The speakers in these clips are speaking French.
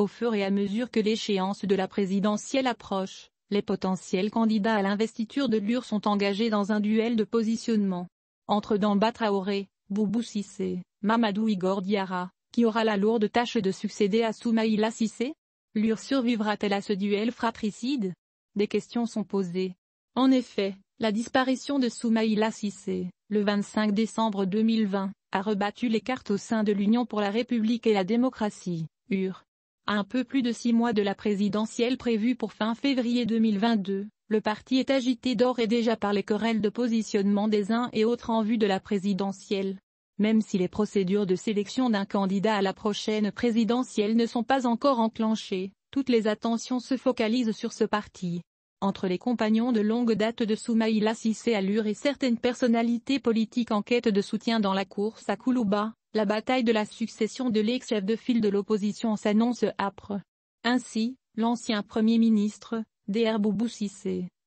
Au fur et à mesure que l'échéance de la présidentielle approche, les potentiels candidats à l'investiture de l'UR sont engagés dans un duel de positionnement. Entre Damba Traoré, Boubou Sissé, Mamadou Igor Diara, qui aura la lourde tâche de succéder à Soumaïla Sissé L'UR survivra-t-elle à ce duel fratricide Des questions sont posées. En effet, la disparition de Soumaïla Sissé, le 25 décembre 2020, a rebattu les cartes au sein de l'Union pour la République et la démocratie, UR, un peu plus de six mois de la présidentielle prévue pour fin février 2022, le parti est agité d'or et déjà par les querelles de positionnement des uns et autres en vue de la présidentielle. Même si les procédures de sélection d'un candidat à la prochaine présidentielle ne sont pas encore enclenchées, toutes les attentions se focalisent sur ce parti. Entre les compagnons de longue date de Soumaïla Cissé Allure et certaines personnalités politiques en quête de soutien dans la course à Koulouba, la bataille de la succession de l'ex-chef de file de l'opposition s'annonce âpre. Ainsi, l'ancien Premier ministre, Dr Boubou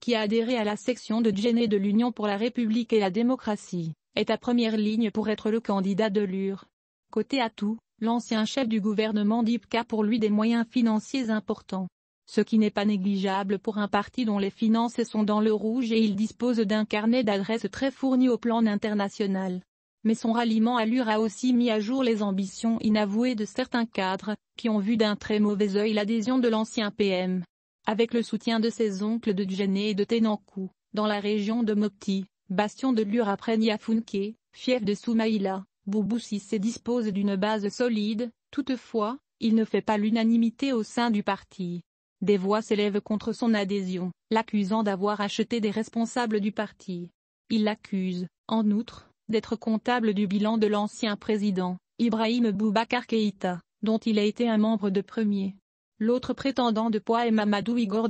qui a adhéré à la section de Djenné de l'Union pour la République et la démocratie, est à première ligne pour être le candidat de l'UR. Côté tout, l'ancien chef du gouvernement a pour lui des moyens financiers importants. Ce qui n'est pas négligeable pour un parti dont les finances sont dans le rouge et il dispose d'un carnet d'adresses très fourni au plan international mais son ralliement à l'UR a aussi mis à jour les ambitions inavouées de certains cadres, qui ont vu d'un très mauvais œil l'adhésion de l'ancien PM. Avec le soutien de ses oncles de Djenné et de Tenankou, dans la région de Mopti, bastion de l'UR après Niafunke, fief de Soumaïla, Boubou et dispose d'une base solide, toutefois, il ne fait pas l'unanimité au sein du parti. Des voix s'élèvent contre son adhésion, l'accusant d'avoir acheté des responsables du parti. Il l'accuse, en outre, d'être comptable du bilan de l'ancien président, Ibrahim Boubacar Keïta, dont il a été un membre de premier. L'autre prétendant de poids est Mamadou Igor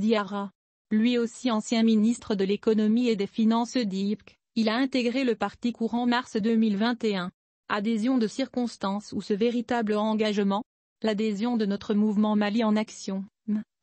Lui aussi ancien ministre de l'économie et des finances d'IPC, il a intégré le parti courant mars 2021. Adhésion de circonstances ou ce véritable engagement L'adhésion de notre mouvement Mali en action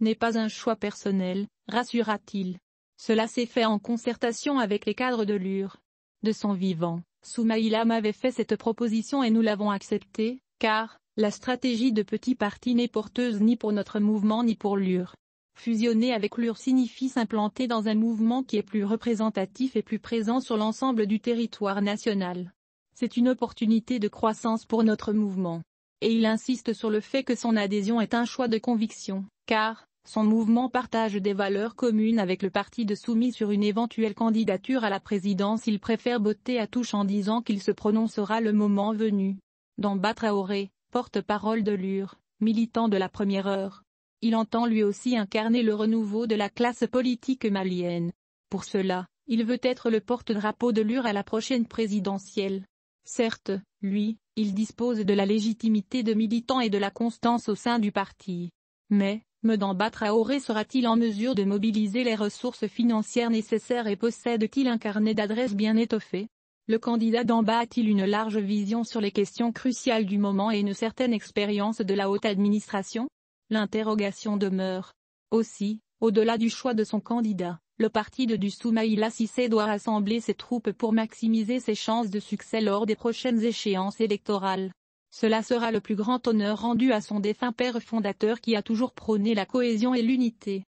n'est pas un choix personnel, rassura-t-il. Cela s'est fait en concertation avec les cadres de l'UR. De son vivant, Soumaïlam avait fait cette proposition et nous l'avons acceptée, car, la stratégie de petit parti n'est porteuse ni pour notre mouvement ni pour l'UR. Fusionner avec l'UR signifie s'implanter dans un mouvement qui est plus représentatif et plus présent sur l'ensemble du territoire national. C'est une opportunité de croissance pour notre mouvement. Et il insiste sur le fait que son adhésion est un choix de conviction, car, son mouvement partage des valeurs communes avec le parti de Soumis sur une éventuelle candidature à la présidence. Il préfère botter à touche en disant qu'il se prononcera le moment venu. Dans Batraoré, porte-parole de l'UR, militant de la première heure. Il entend lui aussi incarner le renouveau de la classe politique malienne. Pour cela, il veut être le porte-drapeau de l'UR à la prochaine présidentielle. Certes, lui, il dispose de la légitimité de militant et de la constance au sein du parti. Mais, à Traoré sera-t-il en mesure de mobiliser les ressources financières nécessaires et possède-t-il un carnet d'adresses bien étoffé Le candidat bas a-t-il une large vision sur les questions cruciales du moment et une certaine expérience de la haute administration L'interrogation demeure. Aussi, au-delà du choix de son candidat, le parti de Dussoumaïla Sissé doit rassembler ses troupes pour maximiser ses chances de succès lors des prochaines échéances électorales. Cela sera le plus grand honneur rendu à son défunt père fondateur qui a toujours prôné la cohésion et l'unité.